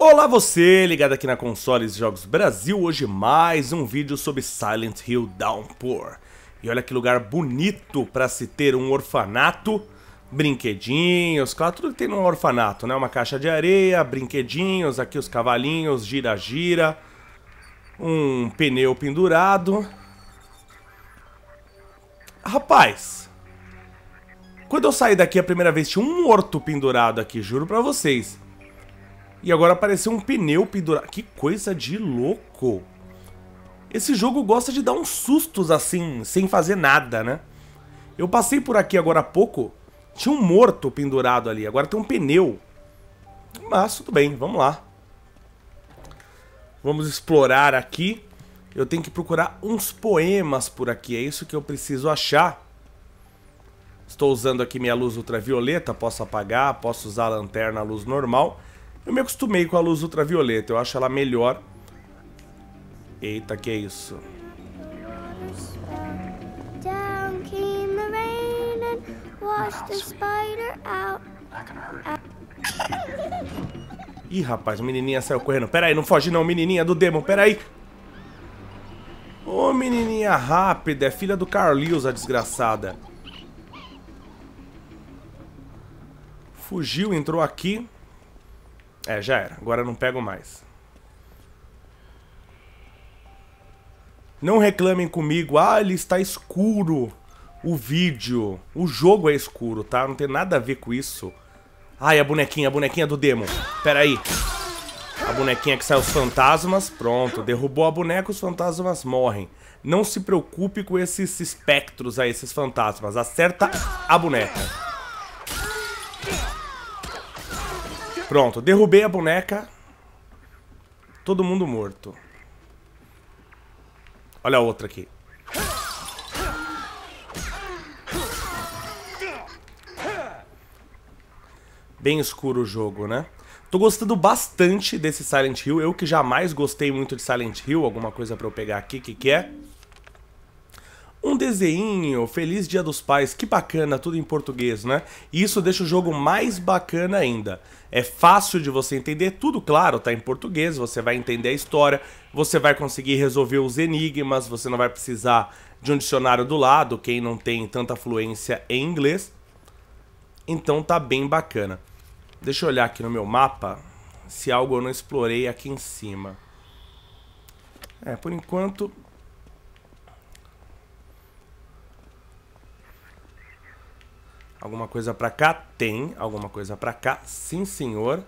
Olá você, ligado aqui na Consoles Jogos Brasil, hoje mais um vídeo sobre Silent Hill Downpour. E olha que lugar bonito para se ter um orfanato, brinquedinhos, claro, tudo que tem num orfanato, né? Uma caixa de areia, brinquedinhos, aqui os cavalinhos, gira-gira, um pneu pendurado. Rapaz, quando eu saí daqui a primeira vez tinha um morto pendurado aqui, juro pra vocês. E agora apareceu um pneu pendurado. Que coisa de louco! Esse jogo gosta de dar uns sustos assim, sem fazer nada, né? Eu passei por aqui agora há pouco, tinha um morto pendurado ali, agora tem um pneu. Mas tudo bem, vamos lá. Vamos explorar aqui. Eu tenho que procurar uns poemas por aqui, é isso que eu preciso achar. Estou usando aqui minha luz ultravioleta, posso apagar, posso usar a lanterna, a luz normal. Eu me acostumei com a luz ultravioleta, eu acho ela melhor. Eita, que é isso? Ih, rapaz, menininha saiu correndo. Pera aí, não foge não, menininha do demo, pera aí. Ô, oh, menininha rápida, é filha do Carlios, a desgraçada. Fugiu, entrou aqui. É, já era. Agora não pego mais. Não reclamem comigo. Ah, ele está escuro. O vídeo. O jogo é escuro, tá? Não tem nada a ver com isso. Ai, a bonequinha, a bonequinha do demo. Pera aí. A bonequinha que sai os fantasmas. Pronto, derrubou a boneca, os fantasmas morrem. Não se preocupe com esses espectros aí, esses fantasmas. Acerta a boneca. Pronto, derrubei a boneca. Todo mundo morto. Olha a outra aqui. Bem escuro o jogo, né? Tô gostando bastante desse Silent Hill. Eu que jamais gostei muito de Silent Hill. Alguma coisa pra eu pegar aqui, que que é? um desenho, Feliz Dia dos Pais, que bacana, tudo em português, né? E isso deixa o jogo mais bacana ainda. É fácil de você entender, tudo claro, tá em português, você vai entender a história, você vai conseguir resolver os enigmas, você não vai precisar de um dicionário do lado, quem não tem tanta fluência em inglês. Então tá bem bacana. Deixa eu olhar aqui no meu mapa se algo eu não explorei aqui em cima. É, por enquanto Alguma coisa pra cá? Tem. Alguma coisa pra cá? Sim, senhor.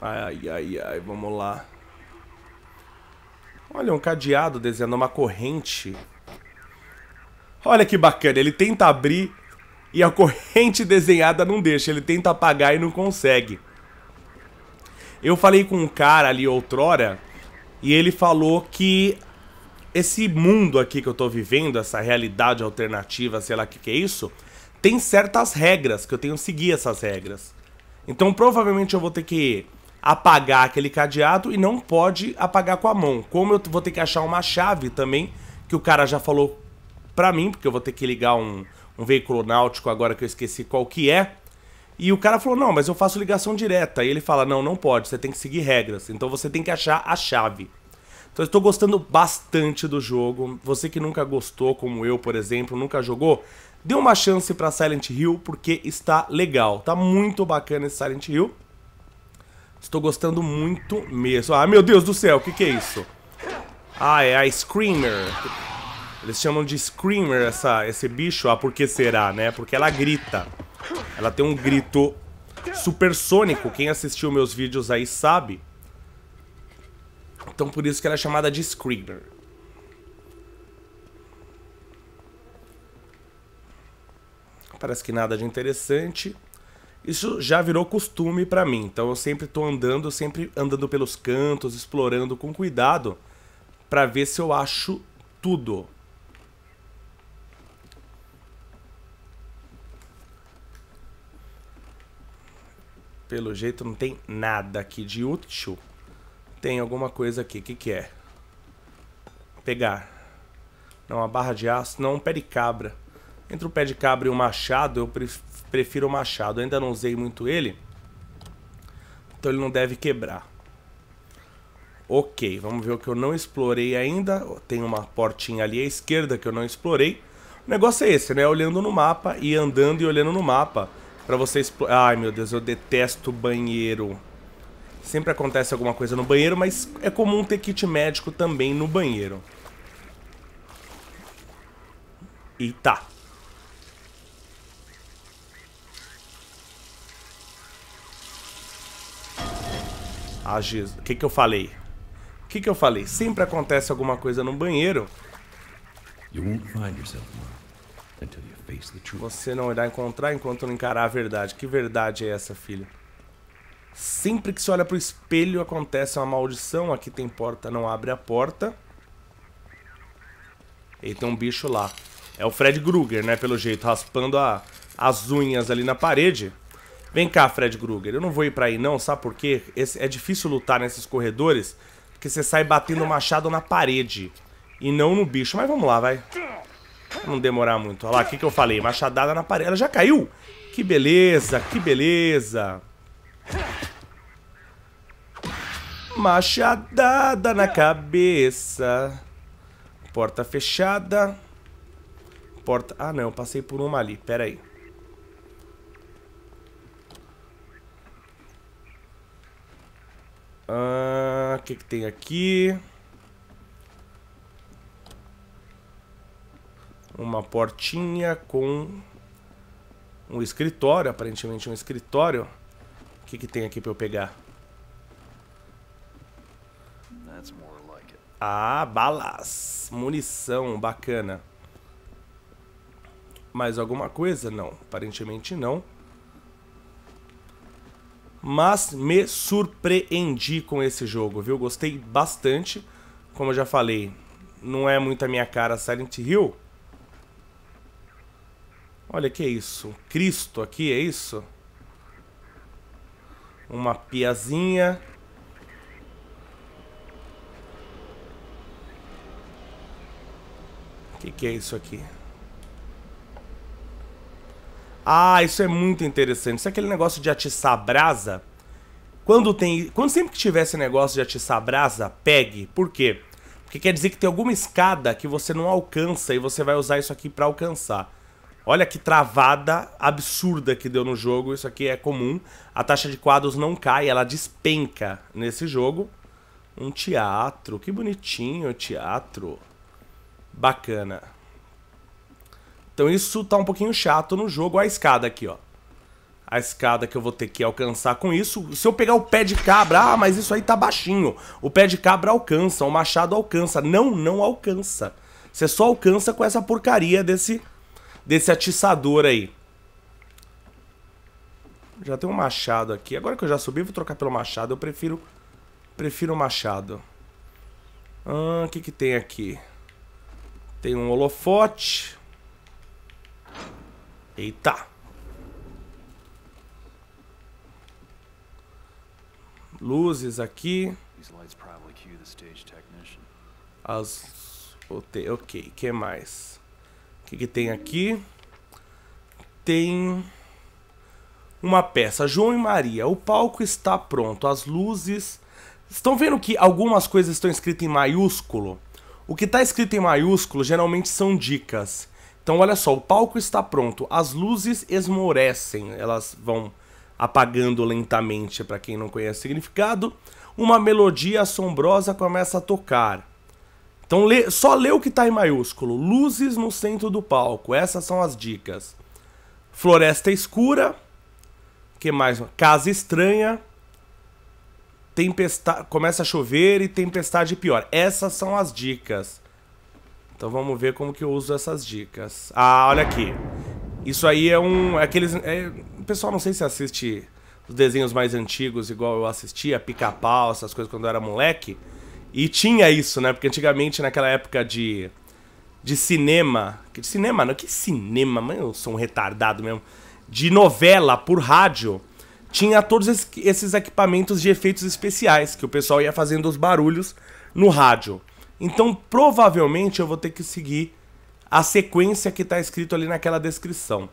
Ai, ai, ai, vamos lá. Olha, um cadeado desenhando uma corrente. Olha que bacana, ele tenta abrir e a corrente desenhada não deixa. Ele tenta apagar e não consegue. Eu falei com um cara ali outrora e ele falou que esse mundo aqui que eu tô vivendo, essa realidade alternativa, sei lá o que, que é isso, tem certas regras que eu tenho que seguir essas regras. Então provavelmente eu vou ter que apagar aquele cadeado e não pode apagar com a mão. Como eu vou ter que achar uma chave também, que o cara já falou pra mim, porque eu vou ter que ligar um, um veículo náutico agora que eu esqueci qual que é. E o cara falou: Não, mas eu faço ligação direta. E ele fala: Não, não pode, você tem que seguir regras. Então você tem que achar a chave. Então estou gostando bastante do jogo. Você que nunca gostou, como eu, por exemplo, nunca jogou, dê uma chance para Silent Hill porque está legal. Tá muito bacana esse Silent Hill. Estou gostando muito mesmo. Ah, meu Deus do céu, o que, que é isso? Ah, é a Screamer. Eles chamam de Screamer essa, esse bicho. Ah, por que será, né? Porque ela grita. Ela tem um grito supersônico. Quem assistiu meus vídeos aí sabe. Então por isso que ela é chamada de Screamer. Parece que nada de interessante. Isso já virou costume para mim, então eu sempre tô andando, sempre andando pelos cantos, explorando com cuidado para ver se eu acho tudo. Pelo jeito não tem nada aqui de útil. Tem alguma coisa aqui. O que, que é? Pegar. Não, uma barra de aço. Não, um pé de cabra. Entre o pé de cabra e o machado, eu prefiro o machado. ainda não usei muito ele. Então ele não deve quebrar. Ok, vamos ver o que eu não explorei ainda. Tem uma portinha ali à esquerda que eu não explorei. O negócio é esse, né? Olhando no mapa e andando e olhando no mapa. Pra você explorar... Ai, meu Deus, eu detesto banheiro. Sempre acontece alguma coisa no banheiro, mas é comum ter kit médico também no banheiro. Eita! Tá. Ah, Jesus. O que, que eu falei? O que, que eu falei? Sempre acontece alguma coisa no banheiro. Você não irá encontrar enquanto não encarar a verdade. Que verdade é essa, filho? Sempre que se olha pro espelho acontece uma maldição. Aqui tem porta, não abre a porta. E tem um bicho lá. É o Fred Krueger, né? Pelo jeito, raspando a, as unhas ali na parede. Vem cá, Fred Krueger. Eu não vou ir pra aí não, sabe por quê? Esse, é difícil lutar nesses corredores, porque você sai batendo o machado na parede. E não no bicho. Mas vamos lá, vai. Não demorar muito. Olha lá, o que, que eu falei? Machadada na parede. Ela já caiu? Que beleza, que beleza. Machadada na cabeça. Porta fechada. Porta... Ah, não. eu Passei por uma ali. Pera aí. O ah, que que tem aqui? Uma portinha com um escritório, aparentemente um escritório. O que que tem aqui pra eu pegar? Ah, balas. Munição, bacana. Mais alguma coisa? Não, aparentemente não. Mas me surpreendi com esse jogo, viu? Gostei bastante. Como eu já falei, não é muito a minha cara Silent Hill. Olha que é isso. Cristo aqui, é isso? Uma piazinha. que, que é isso aqui? Ah, isso é muito interessante. Isso é aquele negócio de atiçar brasa. Quando tem. Quando sempre que tiver esse negócio de atiçar brasa, pegue. Por quê? Porque quer dizer que tem alguma escada que você não alcança e você vai usar isso aqui para alcançar. Olha que travada absurda que deu no jogo. Isso aqui é comum. A taxa de quadros não cai, ela despenca nesse jogo. Um teatro. Que bonitinho o teatro. Bacana. Então isso tá um pouquinho chato no jogo. A escada aqui, ó. A escada que eu vou ter que alcançar com isso. Se eu pegar o pé de cabra... Ah, mas isso aí tá baixinho. O pé de cabra alcança, o machado alcança. Não, não alcança. Você só alcança com essa porcaria desse, desse atiçador aí. Já tem um machado aqui. Agora que eu já subi, vou trocar pelo machado. Eu prefiro, prefiro o machado. Ah, o que que tem aqui? Tem um holofote. Eita. Luzes aqui. As... Ok, que mais? O que, que tem aqui? Tem uma peça. João e Maria, o palco está pronto, as luzes... Estão vendo que algumas coisas estão escritas em maiúsculo? O que está escrito em maiúsculo geralmente são dicas. Então olha só, o palco está pronto, as luzes esmorecem, elas vão apagando lentamente para quem não conhece o significado. Uma melodia assombrosa começa a tocar. Então lê, só lê o que está em maiúsculo. Luzes no centro do palco, essas são as dicas. Floresta escura, que mais? Casa estranha, tempestade, começa a chover e tempestade pior. Essas são as dicas. Então vamos ver como que eu uso essas dicas. Ah, olha aqui. Isso aí é um... É aqueles, é, pessoal, não sei se assiste os desenhos mais antigos, igual eu assistia, Pica-Pau, essas coisas quando eu era moleque. E tinha isso, né? Porque antigamente, naquela época de, de cinema... que cinema não, que cinema? Mano, eu sou um retardado mesmo. De novela por rádio tinha todos esses equipamentos de efeitos especiais que o pessoal ia fazendo os barulhos no rádio. Então, provavelmente eu vou ter que seguir a sequência que está escrito ali naquela descrição.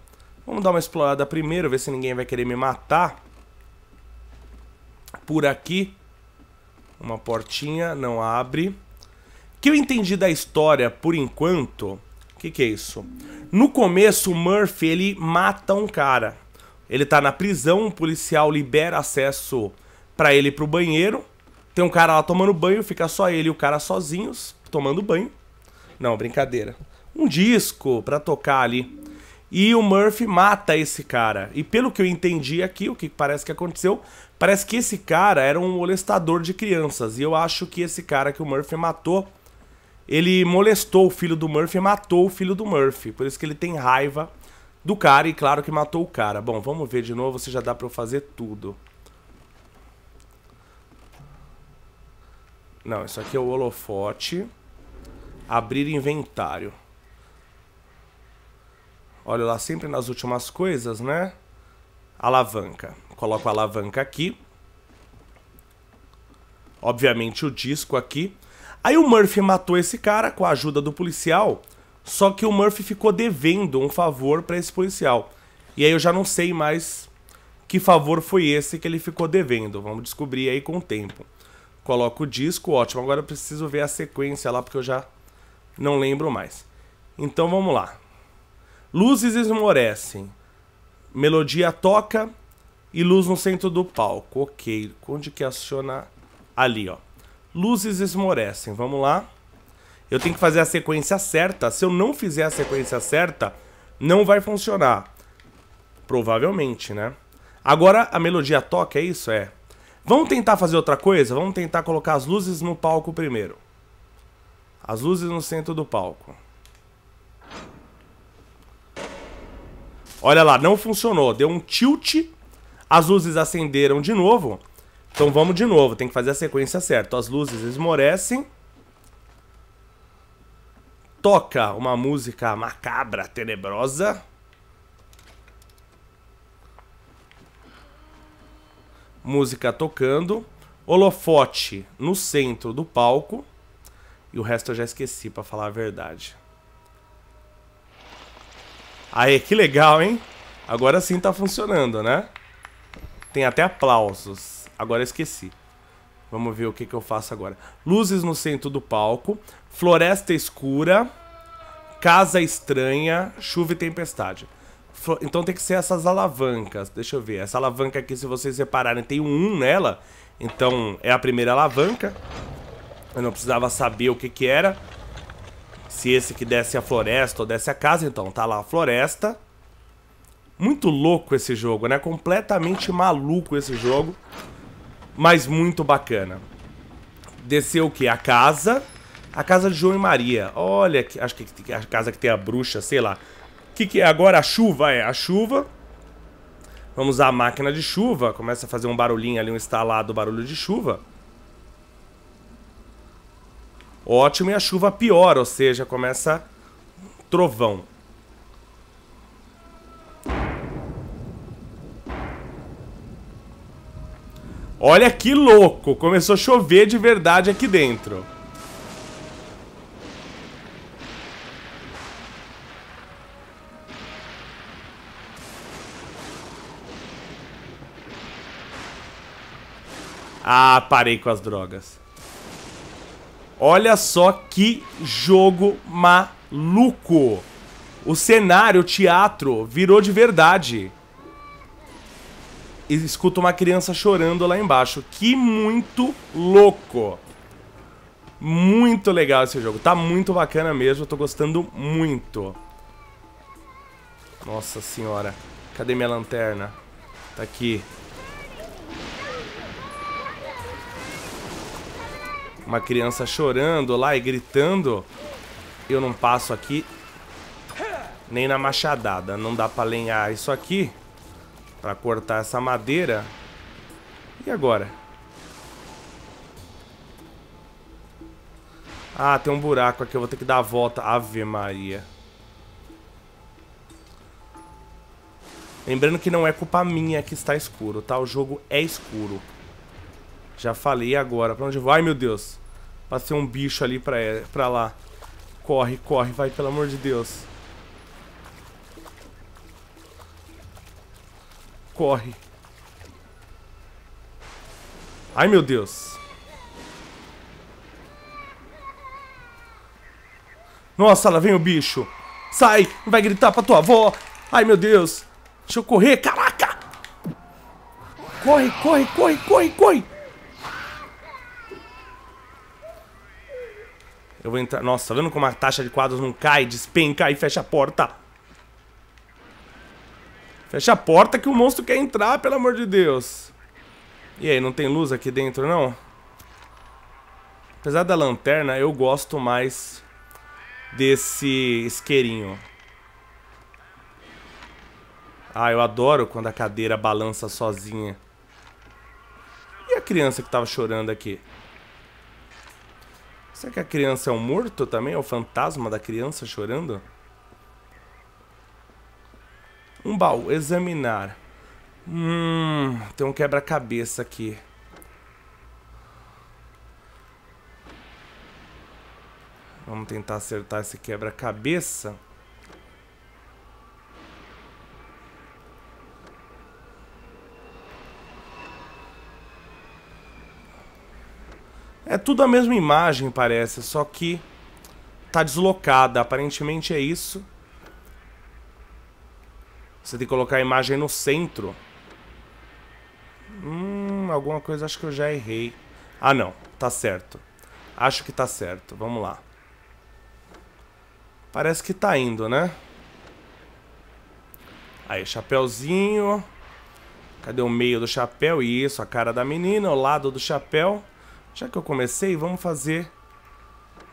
Vamos dar uma explorada primeiro, ver se ninguém vai querer me matar. Por aqui, uma portinha, não abre. O que eu entendi da história, por enquanto, o que, que é isso? No começo, o Murphy, ele mata um cara. Ele tá na prisão, um policial libera acesso para ele pro banheiro. Tem um cara lá tomando banho, fica só ele e o cara sozinhos tomando banho. Não, brincadeira. Um disco para tocar ali. E o Murphy mata esse cara. E pelo que eu entendi aqui, o que parece que aconteceu, parece que esse cara era um molestador de crianças. E eu acho que esse cara que o Murphy matou, ele molestou o filho do Murphy e matou o filho do Murphy. Por isso que ele tem raiva do cara e claro que matou o cara. Bom, vamos ver de novo se já dá pra eu fazer tudo. Não, isso aqui é o holofote. Abrir inventário. Olha lá, sempre nas últimas coisas, né? Alavanca. Coloco a alavanca aqui. Obviamente o disco aqui. Aí o Murphy matou esse cara com a ajuda do policial. Só que o Murphy ficou devendo um favor para esse policial. E aí eu já não sei mais que favor foi esse que ele ficou devendo. Vamos descobrir aí com o tempo. Coloco o disco, ótimo. Agora eu preciso ver a sequência lá porque eu já não lembro mais. Então vamos lá. Luzes esmorecem. Melodia toca e luz no centro do palco. Ok, onde que aciona? Ali, ó. Luzes esmorecem. Vamos lá. Eu tenho que fazer a sequência certa. Se eu não fizer a sequência certa, não vai funcionar. Provavelmente, né? Agora a melodia toca, é isso? É. Vamos tentar fazer outra coisa? Vamos tentar colocar as luzes no palco primeiro. As luzes no centro do palco. Olha lá, não funcionou. Deu um tilt. As luzes acenderam de novo. Então vamos de novo. Tem que fazer a sequência certa. As luzes esmorecem toca uma música macabra, tenebrosa. Música tocando. Holofote no centro do palco. E o resto eu já esqueci, pra falar a verdade. Aê, que legal, hein? Agora sim tá funcionando, né? Tem até aplausos. Agora esqueci. Vamos ver o que, que eu faço agora. Luzes no centro do palco. Floresta Escura, Casa Estranha, Chuva e Tempestade. Então tem que ser essas alavancas. Deixa eu ver. Essa alavanca aqui, se vocês repararem, tem um 1 nela. Então é a primeira alavanca. Eu não precisava saber o que que era. Se esse que desce a floresta ou desce a casa. Então tá lá a floresta. Muito louco esse jogo, né? Completamente maluco esse jogo. Mas muito bacana. Desceu o que? A casa. A casa de João e Maria. Olha, acho que a casa que tem a bruxa, sei lá. O que, que é agora? A chuva, é. A chuva. Vamos usar a máquina de chuva. Começa a fazer um barulhinho ali, um instalado barulho de chuva. Ótimo, e a chuva piora, ou seja, começa trovão. Olha que louco! Começou a chover de verdade aqui dentro. Ah, parei com as drogas. Olha só que jogo maluco. O cenário, o teatro, virou de verdade. E uma criança chorando lá embaixo. Que muito louco. Muito legal esse jogo. Tá muito bacana mesmo, eu tô gostando muito. Nossa senhora. Cadê minha lanterna? Tá aqui. uma criança chorando lá e gritando, eu não passo aqui nem na machadada. Não dá pra lenhar isso aqui pra cortar essa madeira. E agora? Ah, tem um buraco aqui. Eu vou ter que dar a volta. Ave Maria. Lembrando que não é culpa minha que está escuro, tá? O jogo é escuro. Já falei agora. Pra onde vai, meu Deus? Passei um bicho ali pra, é, pra lá. Corre, corre, vai, pelo amor de Deus. Corre. Ai, meu Deus. Nossa, lá vem o bicho. Sai, vai gritar pra tua avó. Ai, meu Deus. Deixa eu correr, caraca. Corre, corre, corre, corre, corre. Eu vou entrar... Nossa, tá vendo como a taxa de quadros não cai? Despenca e fecha a porta. Fecha a porta que o monstro quer entrar, pelo amor de Deus. E aí, não tem luz aqui dentro, não? Apesar da lanterna, eu gosto mais desse isqueirinho. Ah, eu adoro quando a cadeira balança sozinha. E a criança que tava chorando aqui? Será que a criança é um morto também? É o fantasma da criança chorando? Um baú, examinar. Hum, tem um quebra-cabeça aqui. Vamos tentar acertar esse quebra-cabeça. É tudo a mesma imagem, parece, só que tá deslocada. Aparentemente é isso. Você tem que colocar a imagem no centro. Hum, alguma coisa acho que eu já errei. Ah, não. Tá certo. Acho que tá certo. Vamos lá. Parece que tá indo, né? Aí, chapéuzinho. Cadê o meio do chapéu? Isso, a cara da menina, o lado do chapéu. Já que eu comecei, vamos fazer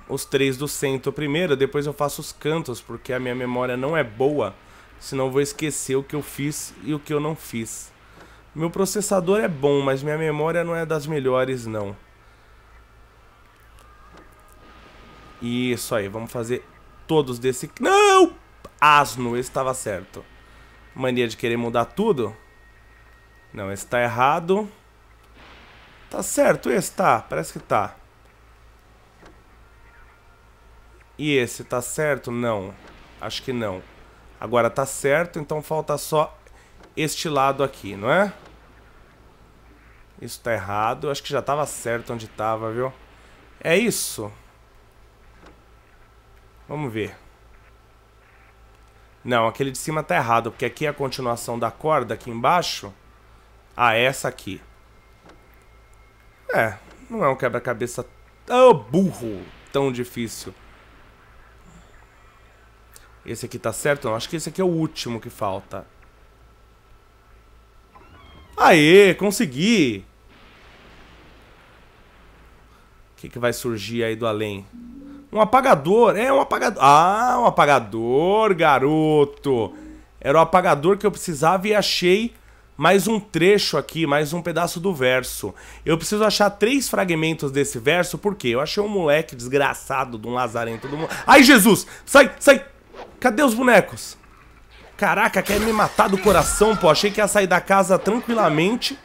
os três do centro primeiro, depois eu faço os cantos, porque a minha memória não é boa, senão vou esquecer o que eu fiz e o que eu não fiz. Meu processador é bom, mas minha memória não é das melhores, não. Isso aí, vamos fazer todos desse... Não! Asno, esse estava certo. Mania de querer mudar tudo. Não, esse tá errado. Tá certo esse? Tá, parece que tá. E esse, tá certo? Não. Acho que não. Agora tá certo, então falta só este lado aqui, não é? Isso tá errado. Acho que já tava certo onde tava, viu? É isso. Vamos ver. Não, aquele de cima tá errado, porque aqui é a continuação da corda, aqui embaixo, a ah, é essa aqui. É, não é um quebra-cabeça tão burro, tão difícil. Esse aqui tá certo? Não, acho que esse aqui é o último que falta. Aê, consegui! O que, que vai surgir aí do além? Um apagador, é um apagador. Ah, um apagador, garoto! Era o apagador que eu precisava e achei mais um trecho aqui, mais um pedaço do verso. Eu preciso achar três fragmentos desse verso, porque eu achei um moleque desgraçado de um lazarento do mundo. Ai, Jesus! Sai, sai! Cadê os bonecos? Caraca, quer me matar do coração, pô. Achei que ia sair da casa tranquilamente.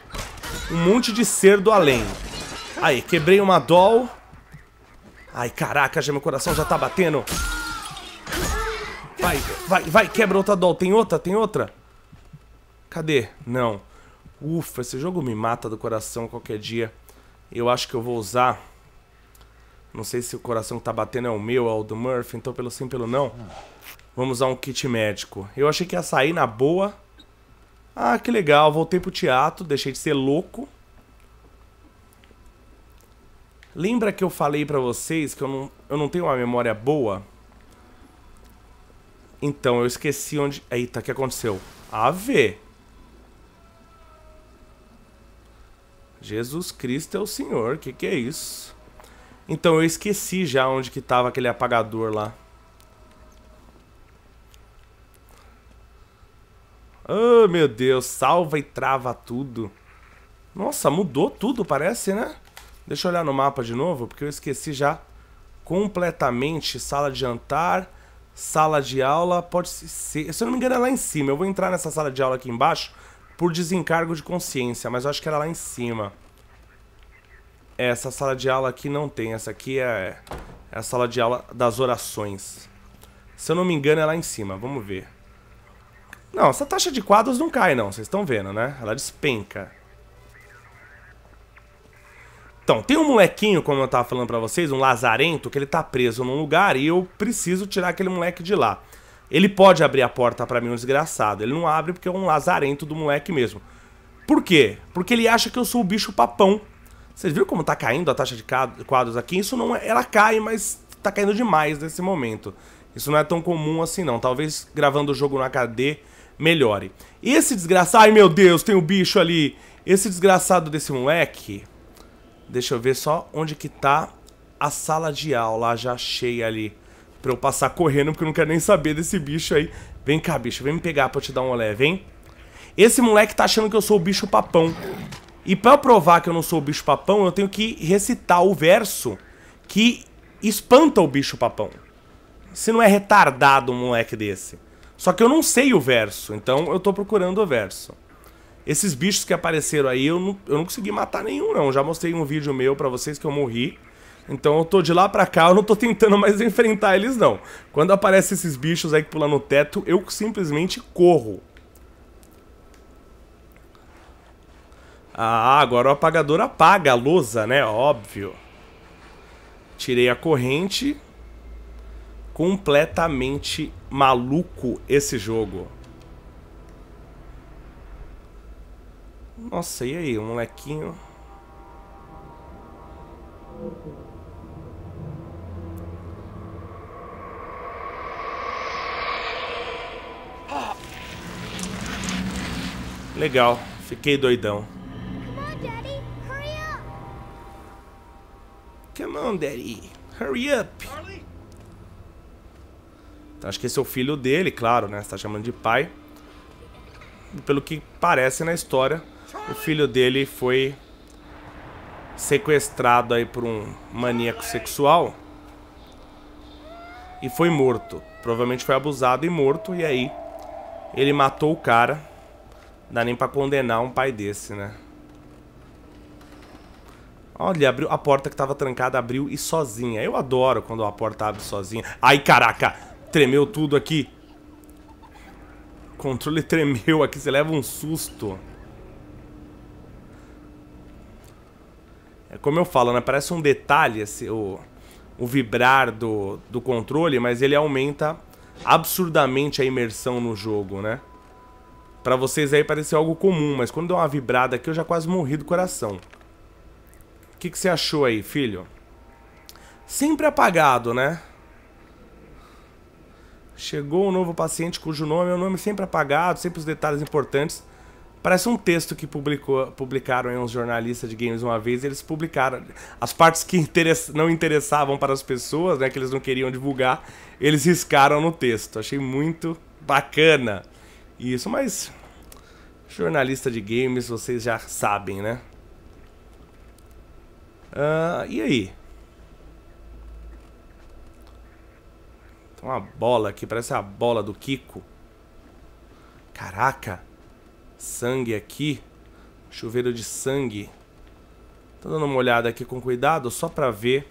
Um monte de ser do além. Aí, quebrei uma doll. Ai, caraca, já meu coração já tá batendo. Vai, vai, vai, quebra outra doll. Tem outra, tem outra. Cadê? Não. Ufa, esse jogo me mata do coração qualquer dia. Eu acho que eu vou usar. Não sei se o coração que tá batendo é o meu, é o do Murphy, então pelo sim, pelo não. Vamos usar um kit médico. Eu achei que ia sair na boa. Ah, que legal, voltei pro teatro, deixei de ser louco. Lembra que eu falei pra vocês que eu não, eu não tenho uma memória boa? Então, eu esqueci onde... Eita, o que aconteceu? A ver... Jesus Cristo é o Senhor, que que é isso? Então eu esqueci já onde que estava aquele apagador lá. Oh, meu Deus, salva e trava tudo. Nossa, mudou tudo, parece, né? Deixa eu olhar no mapa de novo, porque eu esqueci já completamente sala de jantar, sala de aula, pode ser... Se eu não me engano é lá em cima, eu vou entrar nessa sala de aula aqui embaixo por desencargo de consciência, mas eu acho que era lá em cima. É, essa sala de aula aqui não tem, essa aqui é, é a sala de aula das orações. Se eu não me engano é lá em cima, vamos ver. Não, essa taxa de quadros não cai não, vocês estão vendo, né? Ela despenca. Então, tem um molequinho, como eu tava falando pra vocês, um lazarento, que ele tá preso num lugar e eu preciso tirar aquele moleque de lá. Ele pode abrir a porta para mim, um desgraçado. Ele não abre porque é um lazarento do moleque mesmo. Por quê? Porque ele acha que eu sou o bicho papão. Vocês viram como tá caindo a taxa de quadros aqui? Isso não é... Ela cai, mas tá caindo demais nesse momento. Isso não é tão comum assim, não. Talvez gravando o jogo na HD melhore. E esse desgraçado... Ai, meu Deus, tem o um bicho ali. Esse desgraçado desse moleque... Deixa eu ver só onde que tá a sala de aula já cheia ali pra eu passar correndo, porque eu não quero nem saber desse bicho aí. Vem cá, bicho, vem me pegar pra eu te dar um olé, vem. Esse moleque tá achando que eu sou o bicho papão. E pra eu provar que eu não sou o bicho papão, eu tenho que recitar o verso que espanta o bicho papão. Se não é retardado um moleque desse. Só que eu não sei o verso, então eu tô procurando o verso. Esses bichos que apareceram aí, eu não, eu não consegui matar nenhum, não. Já mostrei um vídeo meu pra vocês que eu morri. Então eu tô de lá pra cá, eu não tô tentando mais enfrentar eles não. Quando aparecem esses bichos aí que pulam no teto, eu simplesmente corro. Ah, agora o apagador apaga a lousa, né? Óbvio. Tirei a corrente. Completamente maluco esse jogo. Nossa, e aí? O molequinho... Legal, fiquei doidão. Come on, Daddy, hurry up. Então, acho que esse é o filho dele, claro, né? Você tá chamando de pai. pelo que parece na história, o filho dele foi sequestrado aí por um maníaco sexual e foi morto. Provavelmente foi abusado e morto e aí ele matou o cara. Não dá nem para condenar um pai desse, né? Olha, abriu a porta que tava trancada, abriu e sozinha. Eu adoro quando a porta abre sozinha. Ai, caraca! Tremeu tudo aqui. O controle tremeu aqui, você leva um susto. É como eu falo, né? Parece um detalhe esse, o, o vibrar do, do controle, mas ele aumenta absurdamente a imersão no jogo, né? Pra vocês aí pareceu algo comum, mas quando deu uma vibrada aqui eu já quase morri do coração. O que, que você achou aí, filho? Sempre apagado, né? Chegou um novo paciente cujo nome é um nome sempre apagado, sempre os detalhes importantes Parece um texto que publicou, publicaram em uns jornalistas de games uma vez, eles publicaram as partes que não interessavam para as pessoas, né, que eles não queriam divulgar, eles riscaram no texto. Achei muito bacana isso, mas jornalista de games, vocês já sabem, né? Uh, e aí? Tem uma bola aqui, parece a bola do Kiko. Caraca! sangue aqui. Chuveiro de sangue. Tô dando uma olhada aqui com cuidado, só pra ver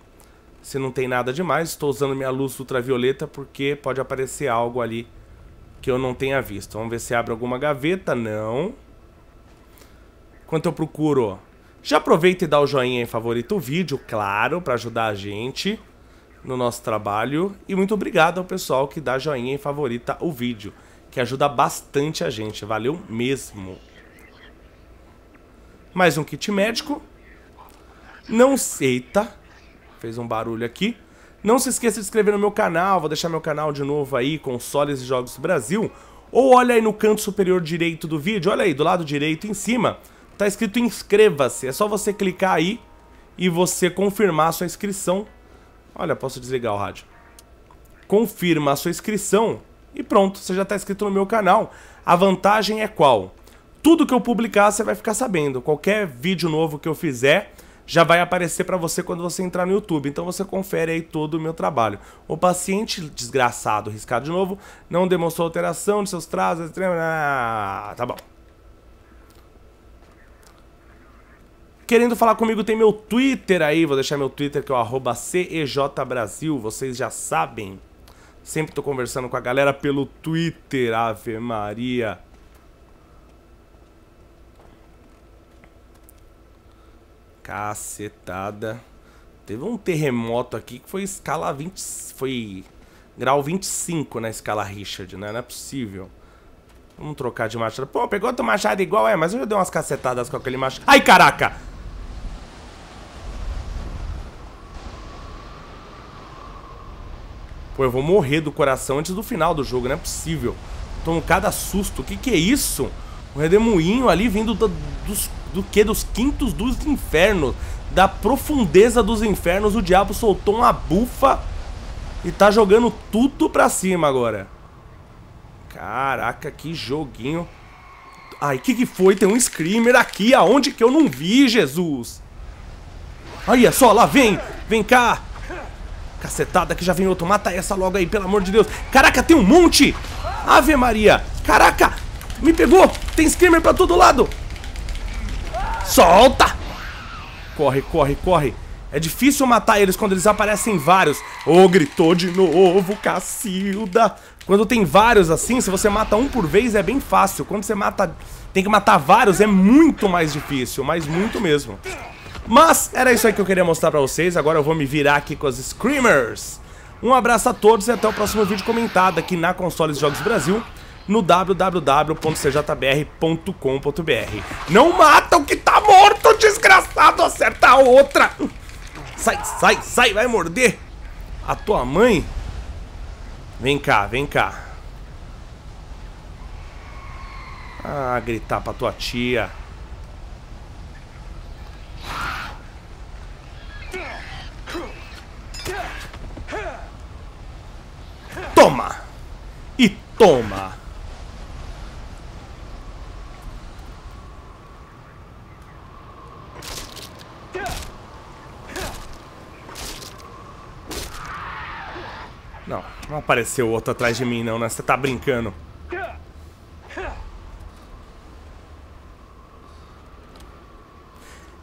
se não tem nada demais. Estou usando minha luz ultravioleta porque pode aparecer algo ali que eu não tenha visto. Vamos ver se abre alguma gaveta. Não. Enquanto eu procuro, já aproveita e dá o joinha e favorita o vídeo, claro, para ajudar a gente no nosso trabalho. E muito obrigado ao pessoal que dá joinha e favorita o vídeo que ajuda bastante a gente. Valeu mesmo. Mais um kit médico. Não seita. Fez um barulho aqui. Não se esqueça de se inscrever no meu canal. Vou deixar meu canal de novo aí, Consoles e Jogos do Brasil. Ou olha aí no canto superior direito do vídeo. Olha aí, do lado direito em cima. Tá escrito inscreva-se. É só você clicar aí e você confirmar a sua inscrição. Olha, posso desligar o rádio. Confirma a sua inscrição e pronto, você já está inscrito no meu canal. A vantagem é qual? Tudo que eu publicar você vai ficar sabendo. Qualquer vídeo novo que eu fizer já vai aparecer para você quando você entrar no YouTube. Então você confere aí todo o meu trabalho. O paciente desgraçado, riscado de novo, não demonstrou alteração de seus traços. Ah, tá bom. Querendo falar comigo tem meu Twitter aí, vou deixar meu Twitter que é o CEJBrasil. vocês já sabem. Sempre tô conversando com a galera pelo Twitter, Ave Maria. Cacetada. Teve um terremoto aqui que foi escala 20... Foi grau 25 na escala Richard, né? Não é possível. Vamos trocar de machado. Pô, pegou outro machado igual, é, mas eu já dei umas cacetadas com aquele machado. Ai, caraca! Pô, eu vou morrer do coração antes do final do jogo, não é possível. Tô no cada susto. O que, que é isso? Um redemoinho ali vindo do, dos, do que? Dos quintos dos infernos. Da profundeza dos infernos, o diabo soltou uma bufa e tá jogando tudo pra cima agora. Caraca, que joguinho. Ai, que que foi? Tem um screamer aqui, aonde que eu não vi, Jesus? Olha é só, lá vem! Vem cá! Cacetada que já vem outro. Mata essa logo aí, pelo amor de Deus. Caraca, tem um monte! Ave Maria! Caraca! Me pegou! Tem screamer pra todo lado! Solta! Corre, corre, corre. É difícil matar eles quando eles aparecem vários. oh, gritou de novo, Cacilda. Quando tem vários assim, se você mata um por vez é bem fácil. Quando você mata, tem que matar vários é muito mais difícil, mas muito mesmo. Mas era isso aí que eu queria mostrar pra vocês, agora eu vou me virar aqui com as Screamers. Um abraço a todos e até o próximo vídeo comentado aqui na Consoles Jogos Brasil no www.cjbr.com.br. Não mata o que tá morto, desgraçado! Acerta a outra! Sai, sai, sai! Vai morder a tua mãe? Vem cá, vem cá. Ah, gritar pra tua tia. Toma! Não, não apareceu outro atrás de mim não, né? Você tá brincando.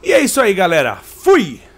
E é isso aí, galera. Fui!